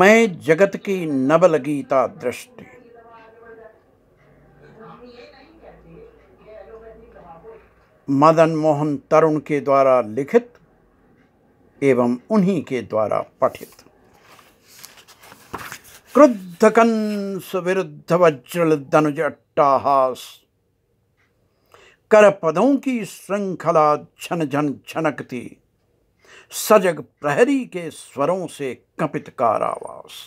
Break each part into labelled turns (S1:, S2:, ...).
S1: मैं जगत की नबल गीता दृष्टि मदन मोहन तरुण के द्वारा लिखित एवं उन्हीं के द्वारा पठित क्रुद्ध कंस विरुद्ध वज्रल धनुज अट्टाहास कर पदों की श्रृंखला झनझन झन झनकती सजग प्रहरी के स्वरों से कार आवास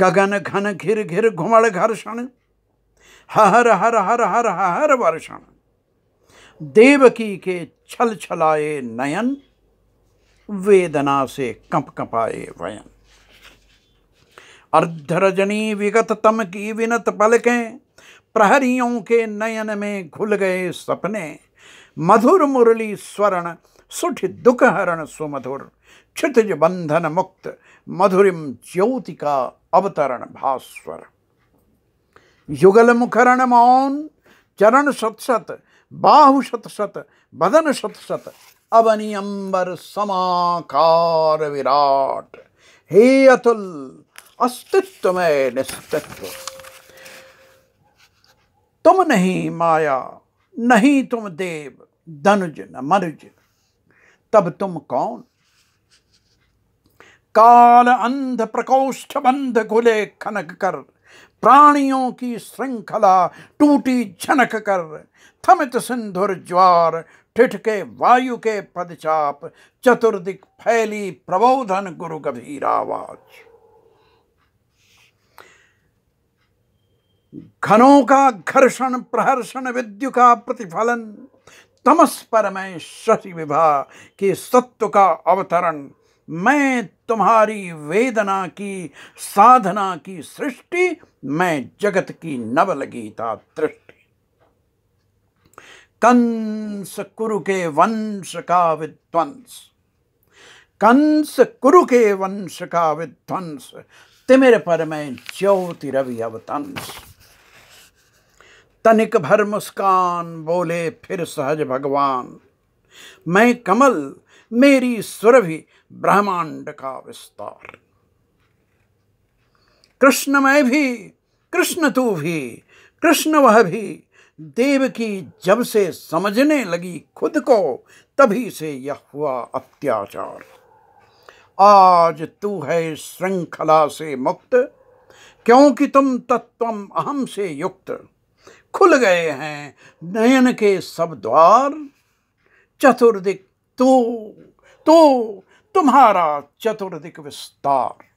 S1: गगन घन घिर घिर घुमड़ घर्षण हर हर हर हर हर वर्षण देवकी के छल छलाए नयन वेदना से कंप कंपाए वयन अर्धरजनी विगत तम की विनत पलकें प्रहरियों के नयन में घुल गए सपने मधुर मुरली स्वरण सुठ दुख हरण सुमधुर क्षितिज बंधन मुक्त मधुरिम ज्योति का अवतरण भास्वर युगल मुखरण मौन चरण सतसत बाहु सतसत बदन सतसत अवनी अंबर समाकार विराट हे अतुल अस्तित्व में निस्तित्व तुम नहीं माया नहीं तुम देव धनुज न मनुज तब तुम कौन काल अंध प्रकोष्ठ बंध घुले खनक कर प्राणियों की श्रृंखला टूटी झनक कर थमित सिंधुर ज्वार ठिठके वायु के पदचाप चतुर्दिक फैली प्रबोधन गुरु गभीरावाज घनों का घर्षण प्रहर्षण विद्यु का प्रतिफलन तमस पर मैं शशि विभा के सत्व का अवतरण मैं तुम्हारी वेदना की साधना की सृष्टि मैं जगत की नवल गीता दृष्टि कंस कुरु के वंश का विध्वंस कंस कुरु के वंश का विध्वंस तिमिर पर मैं ज्योति रवि अवतंस तनिक भर मुस्कान बोले फिर सहज भगवान मैं कमल मेरी सुरभि ब्रह्मांड का विस्तार कृष्ण मैं भी कृष्ण तू भी कृष्ण वह भी देव की जब से समझने लगी खुद को तभी से यह हुआ अत्याचार आज तू है श्रृंखला से मुक्त क्योंकि तुम तत्वम अहम से युक्त खुल गए हैं नयन के सब द्वार चतुर्दिक तो तो तुम्हारा चतुर्दिक विस्तार